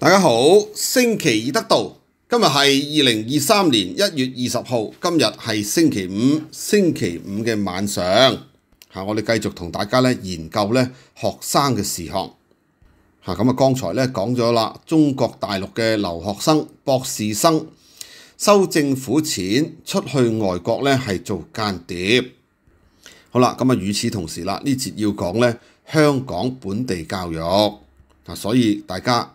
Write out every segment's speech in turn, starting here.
大家好，星期二得到今日系二零二三年一月二十号，今日系星期五，星期五嘅晚上吓我哋继续同大家咧研究咧学生嘅事学吓咁啊，刚才咧讲咗啦，中国大陆嘅留学生、博士生收政府钱出去外国咧系做间谍，好啦，咁啊，与此同时啦，呢节要讲咧香港本地教育啊所以大家。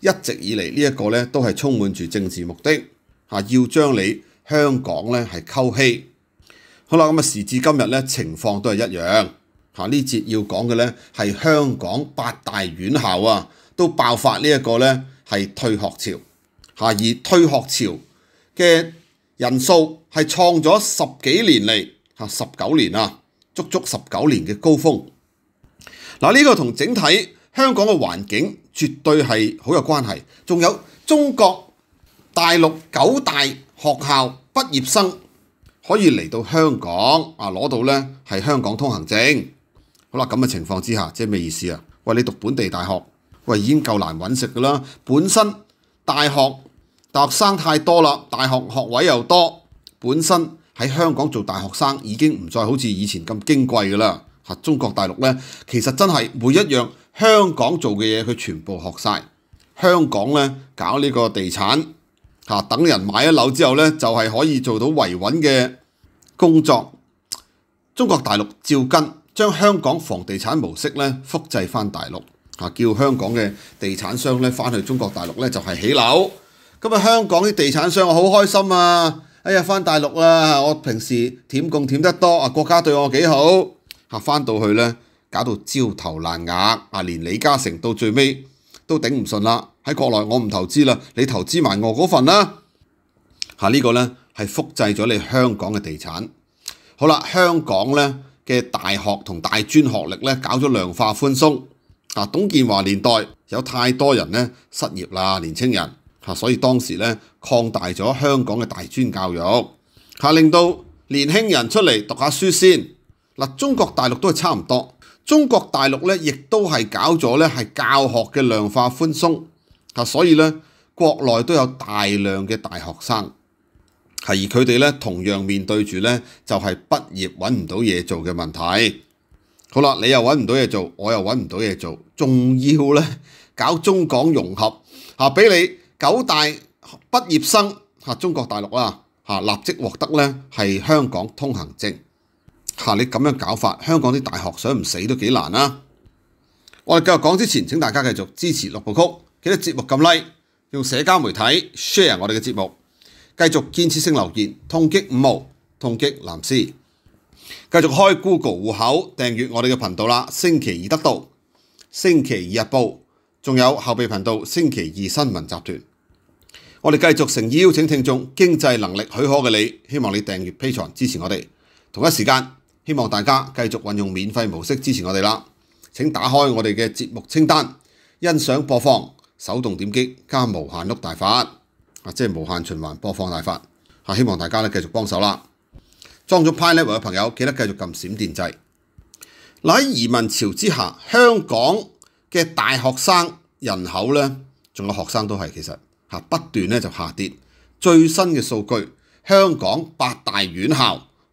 一直以嚟呢一個咧都係充滿住政治目的嚇，要將你香港咧係溝稀。好啦，咁啊時至今日咧情況都係一樣嚇。呢節要講嘅咧係香港八大院校啊都爆發呢一個咧係退學潮嚇，而退學潮嘅人數係創咗十幾年嚟嚇十九年啊，足足十九年嘅高峰。嗱呢個同整體。香港嘅環境絕對係好有關係，仲有中國大陸九大學校畢業生可以嚟到香港啊，攞到咧係香港通行證。好啦，咁嘅情況之下，即係咩意思啊？喂，你讀本地大學，喂已經夠難揾食噶啦。本身大學學生太多啦，大學學位又多，本身喺香港做大學生已經唔再好似以前咁矜貴噶啦。中國大陸呢，其實真係每一樣。香港做嘅嘢佢全部學晒。香港呢搞呢個地產等人買咗樓之後呢，就係可以做到維穩嘅工作。中國大陸照跟，將香港房地產模式呢複製翻大陸叫香港嘅地產商呢翻去中國大陸呢就係起樓。咁啊，香港啲地產商好開心啊！哎呀，翻大陸啦，我平時舔共舔得多啊，國家對我幾好返翻到去呢。搞到焦頭爛額啊！連李嘉誠到最尾都頂唔順啦。喺國內我唔投資啦，你投資埋我嗰份啦嚇。呢個咧係複製咗你香港嘅地產。好啦，香港咧嘅大學同大專學歷咧搞咗量化寬鬆啊。董建華年代有太多人咧失業啦，年青人嚇，所以當時咧擴大咗香港嘅大專教育嚇，令到年輕人出嚟讀下書先嗱。中國大陸都係差唔多。中國大陸咧，亦都係搞咗咧，係教學嘅量化寬鬆，啊，所以咧，國內都有大量嘅大學生，係而佢哋咧，同樣面對住咧，就係畢業揾唔到嘢做嘅問題。好啦，你又揾唔到嘢做，我又揾唔到嘢做，仲要咧 搞中港融合，嚇俾你九大畢業生嚇中國大陸啊嚇立即獲得咧係香港通行證。嚇！你咁樣搞法，香港啲大學想唔死都幾難啦！我哋繼續講之前，請大家繼續支持六部曲，記得節目撳 Like，用社交媒體 share 我哋嘅節目，繼續建持性留言，痛擊五毛，痛擊藍絲，繼續開 Google 户口訂閱我哋嘅頻道啦！星期二得到，星期二日報，仲有後備頻道星期二新聞集團。我哋繼續誠意邀請聽眾，經濟能力許可嘅你，希望你訂閱披藏支持我哋，同一時間。希望大家繼續運用免費模式支持我哋啦！請打開我哋嘅節目清單，欣賞播放，手動點擊加無限碌大法啊！即係無限循環播放大法啊！希望大家咧繼續幫手啦。裝咗 Pilot 嘅朋友記得繼續撳閃電掣。嗱喺移民潮之下，香港嘅大學生人口咧，仲有學生都係其實不斷咧就下跌。最新嘅數據，香港八大院校。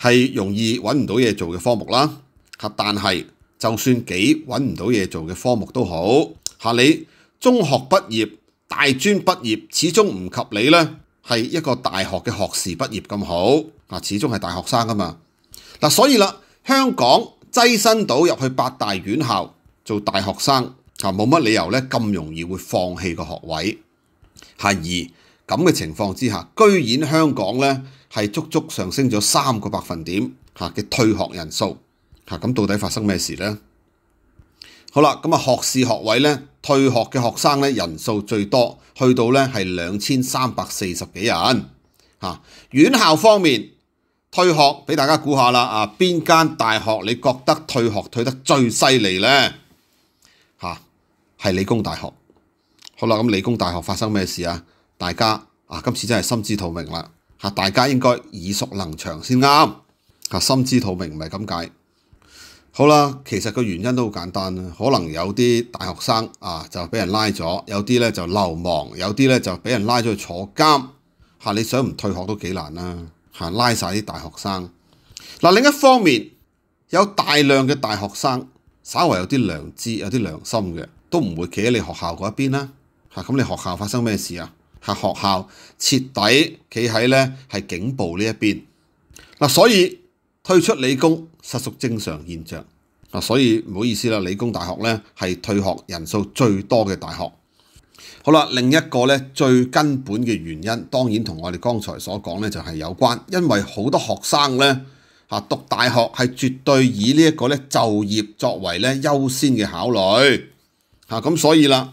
係容易揾唔到嘢做嘅科目啦，但係就算幾揾唔到嘢做嘅科目都好，嚇你中學畢業、大專畢業，始終唔及你呢係一個大學嘅學士畢業咁好啊！始終係大學生噶嘛，嗱，所以啦，香港擠身到入去八大院校做大學生啊，冇乜理由呢咁容易會放棄個學位，係二。咁嘅情況之下，居然香港咧係足足上升咗三個百分點嚇嘅退學人數嚇，咁到底發生咩事呢？好啦，咁啊學士學位咧退學嘅學生咧人數最多，去到咧係兩千三百四十幾人嚇。院校方面退學，俾大家估下啦啊，邊間大學你覺得退學退得最犀利呢？嚇係理工大學。好啦，咁理工大學發生咩事啊？大家啊，今次真系心知肚明啦！大家應該耳熟能詳先啱心知肚明唔係咁解。好啦，其實個原因都好簡單可能有啲大學生啊就俾人拉咗，有啲咧就流亡，有啲咧就俾人拉咗去坐監嚇。你想唔退學都幾難啦嚇，拉晒啲大學生。嗱另一方面，有大量嘅大學生稍微有啲良知、有啲良心嘅，都唔會企喺你學校嗰一邊啦嚇。咁你學校發生咩事啊？係學校徹底企喺咧係警部呢一邊，嗱所以推出理工實屬正常現象，嗱，所以唔好意思啦，理工大學咧係退學人數最多嘅大學。好啦，另一個咧最根本嘅原因，當然同我哋剛才所講咧就係有關，因為好多學生咧嚇讀大學係絕對以呢一個咧就業作為咧優先嘅考慮，嚇咁所以啦。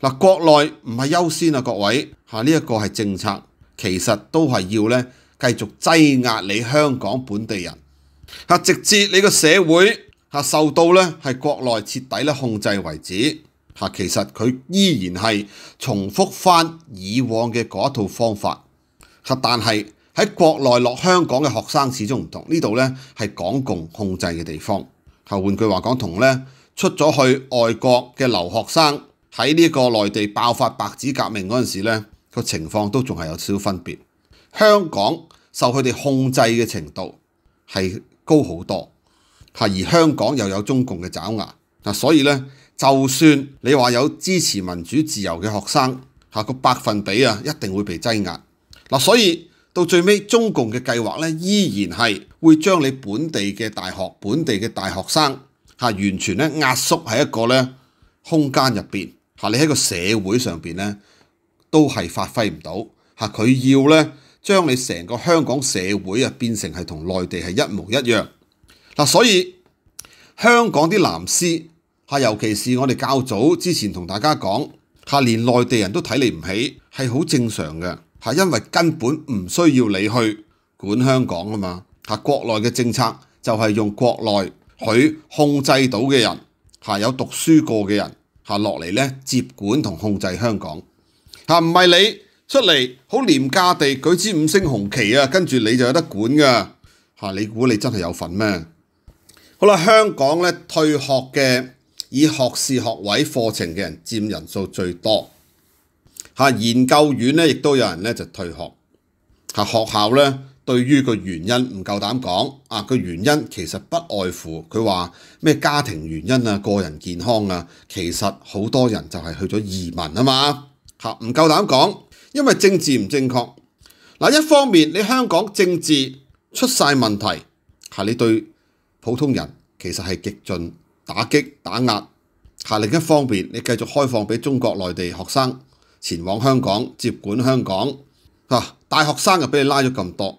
嗱，國內唔係優先啊，各位嚇，呢一個係政策，其實都係要咧繼續擠壓你香港本地人嚇，直至你個社會嚇受到咧係國內徹底咧控制為止嚇，其實佢依然係重複翻以往嘅嗰一套方法嚇，但係喺國內落香港嘅學生始終唔同，呢度咧係港共控制嘅地方嚇，換句話講，同咧出咗去外國嘅留學生。喺呢個內地爆發白紙革命嗰陣時咧，個情況都仲係有少少分別。香港受佢哋控制嘅程度係高好多，而香港又有中共嘅爪牙嗱，所以呢，就算你話有支持民主自由嘅學生，嚇個百分比啊，一定會被擠壓嗱，所以到最尾中共嘅計劃呢，依然係會將你本地嘅大學本地嘅大學生完全咧壓縮喺一個咧空間入邊。嚇！你喺個社會上邊咧，都係發揮唔到嚇。佢要咧，將你成個香港社會啊變成係同內地係一模一樣。嗱，所以香港啲藍絲嚇，尤其是我哋較早之前同大家講嚇，連內地人都睇你唔起，係好正常嘅。係因為根本唔需要你去管香港啊嘛。嚇，國內嘅政策就係用國內佢控制到嘅人嚇，有讀書過嘅人。下落嚟咧，接管同控制香港，嚇唔係你出嚟好廉價地舉支五星紅旗啊，跟住你就有得管噶嚇，你估你真係有份咩？好啦，香港咧退學嘅以學士學位課程嘅人佔人數最多，嚇研究院咧亦都有人咧就退學，嚇學校咧。對於個原因唔夠膽講啊！個原因其實不外乎佢話咩家庭原因啊、個人健康啊，其實好多人就係去咗移民啊嘛嚇，唔夠膽講，因為政治唔正確。嗱，一方面你香港政治出曬問題，係你對普通人其實係極盡打擊打壓；係另一方面，你繼續開放俾中國內地學生前往香港接管香港嚇，大學生又俾你拉咗咁多。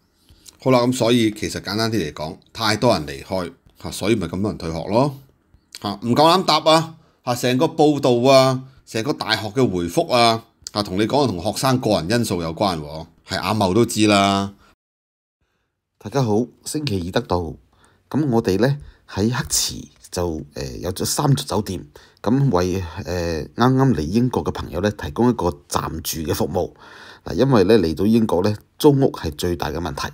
好啦，咁所以其實簡單啲嚟講，太多人離開所以咪咁多人退學咯嚇，唔夠膽答啊嚇，成個報道啊，成個大學嘅回覆啊嚇，同你講同學生個人因素有關喎，係阿茂都知啦。大家好，星期二得到咁我哋咧喺黑池就誒有咗三座酒店，咁為誒啱啱嚟英國嘅朋友咧提供一個暫住嘅服務嗱，因為咧嚟到英國咧租屋係最大嘅問題。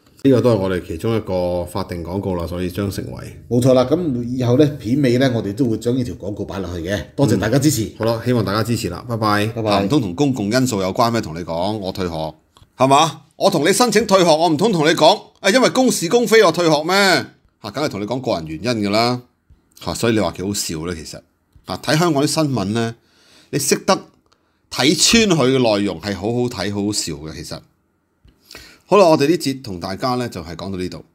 呢个都系我哋其中一个法定广告啦，所以将成为冇错啦。咁以后咧片尾咧，我哋都会将呢条广告摆落去嘅。多谢大家支持。好啦，希望大家支持啦。拜拜，拜拜。唔通同公共因素有关咩？同你讲我退学系嘛？我同你申请退学，我唔通同你讲啊？因为公事公非我退学咩？吓，梗系同你讲个人原因噶啦。吓，所以你话几好笑咧，其实吓睇香港啲新闻咧，你识得睇穿佢嘅内容系好好睇、好好笑嘅，其实。好啦，我哋呢节同大家咧就系讲到呢度。